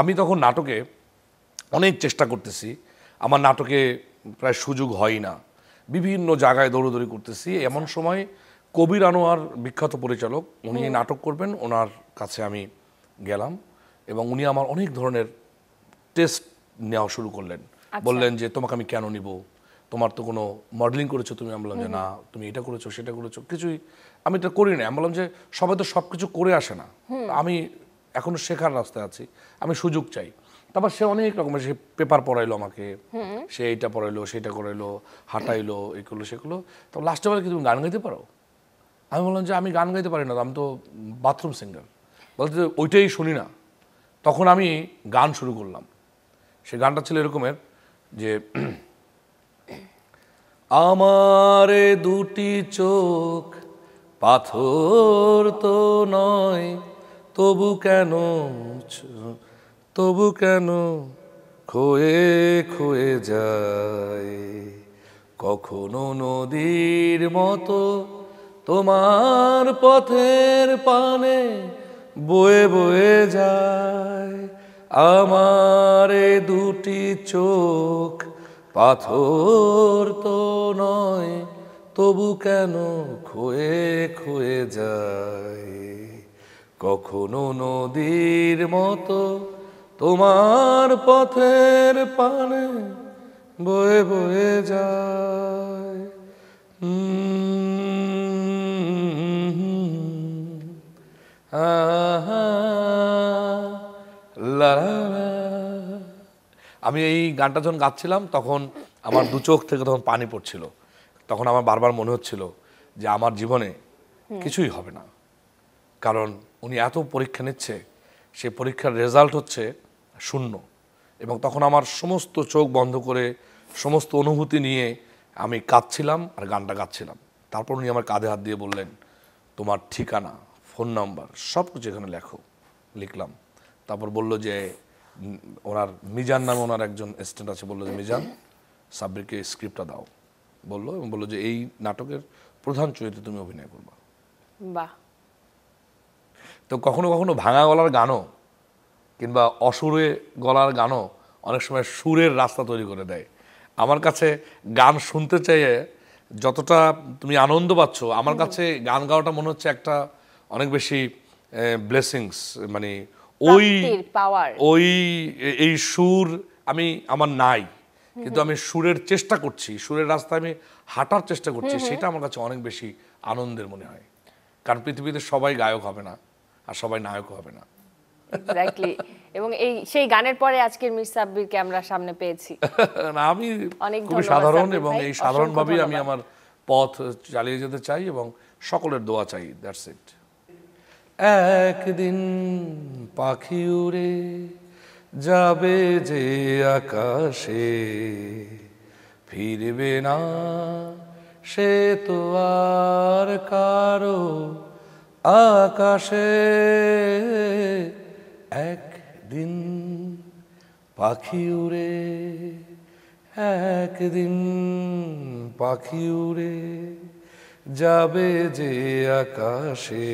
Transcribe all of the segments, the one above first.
আমি তখন নাটকে অনেক চেষ্টা করতেছি আমার নাটকে প্রায় সুযোগ হয় না বিভিন্ন জায়গায় দৌড়দৌড়ি করতেছি এমন আচ্ছা। সময় কবির আনোয়ার বিখ্যাত পরিচালক উনি নাটক করবেন ওনার কাছে আমি গেলাম এবং উনি আমার অনেক ধরনের টেস্ট নেওয়া শুরু করলেন আচ্ছা। বললেন যে তোমাকে আমি কেন নিব তোমার তো কোনো মডেলিং করেছো তুমি আমি বললাম যে না তুমি এটা করেছো সেটা করেছো কিছুই আমি তো করি না আমি বললাম যে সবাই তো সব কিছু করে আসে না আমি এখনো শেখার রাস্তায় আছি আমি সুযোগ চাই তারপর সে অনেক রকমের সে পেপার পড়াইলো আমাকে সে এইটা পড়াইলো সেটা করাইলো হাঁটাইলো এগুলো সেগুলো তো লাস্টে বলে কি তুমি গান গাইতে পারো আমি বললাম যে আমি গান গাইতে পারি না আমি তো বাথরুম সিঙ্গার বলতে ওইটাই শুনি না তখন আমি গান শুরু করলাম সে গানটা ছিল এরকমের যে আমার দুটি চোখ পাথর তো নয় তবু কেন তবু কেন খোয়ে খোয়ে যায় কখনো নদীর মতো তোমার পথের পানে বয়ে বয়ে যায় আমার দুটি চোখ পাথর তো নয় তবু কেন খোয়ে খোয়ে যায় কখনো নদীর মতো তোমার পথের পানে বয়ে বয়ে যায় আমি এই গানটা যখন গাচ্ছিলাম তখন আমার দু চোখ থেকে তখন পানি পড়ছিল তখন আমার বারবার মনে হচ্ছিল যে আমার জীবনে কিছুই হবে না কারণ উনি এত পরীক্ষা নিচ্ছে সে পরীক্ষার রেজাল্ট হচ্ছে শূন্য এবং তখন আমার সমস্ত চোখ বন্ধ করে সমস্ত অনুভূতি নিয়ে আমি কাঁদছিলাম আর গানটা গাচ্ছিলাম তারপর উনি আমার কাঁধে হাত দিয়ে বললেন তোমার ঠিকানা ফোন নাম্বার সব কিছু এখানে লেখো লিখলাম তারপর বলল যে ওনার মিজান নামে ওনার একজন স্ট্যান্ড আছে বললো যে মিজান সাব্রিকে স্ক্রিপ্টটা দাও বললো এবং বললো যে এই নাটকের প্রধান চরিত্রে তুমি অভিনয় করবা বাহ তো কখনো কখনো ভাঙা গলার গানও কিংবা অসুরে গলার গানও অনেক সময় সুরের রাস্তা তৈরি করে দেয় আমার কাছে গান শুনতে চাইয়ে যতটা তুমি আনন্দ পাচ্ছ আমার কাছে গান গাওয়াটা মনে হচ্ছে একটা অনেক বেশি ব্লেসিংস মানে ওই ওই এই সুর আমি আমার নাই কিন্তু আমি সুরের চেষ্টা করছি সুরের রাস্তায় আমি হাঁটার চেষ্টা করছি সেটা আমার কাছে অনেক বেশি আনন্দের মনে হয় কারণ পৃথিবীতে সবাই গায়ক হবে না আর সবাই নায়ক হবে না এবং এই সেই গানের পরে আজকের মিস সাব্বিরকে আমরা সামনে পেয়েছি না আমি খুবই সাধারণ এবং এই সাধারণভাবেই আমি আমার পথ চালিয়ে যেতে চাই এবং সকলের দোয়া চাই দ্যাটস ইট একদিন পাখি উড়ে যাবে যে আকাশে ফিরবে না সে তো আর কারো আকাশে একদিন পাখি উড়ে একদিন পাখি উড়ে যাবে যে আকাশে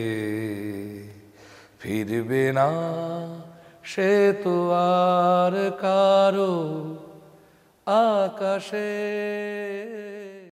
ফিরবে না সে তো আর কারো আকাশে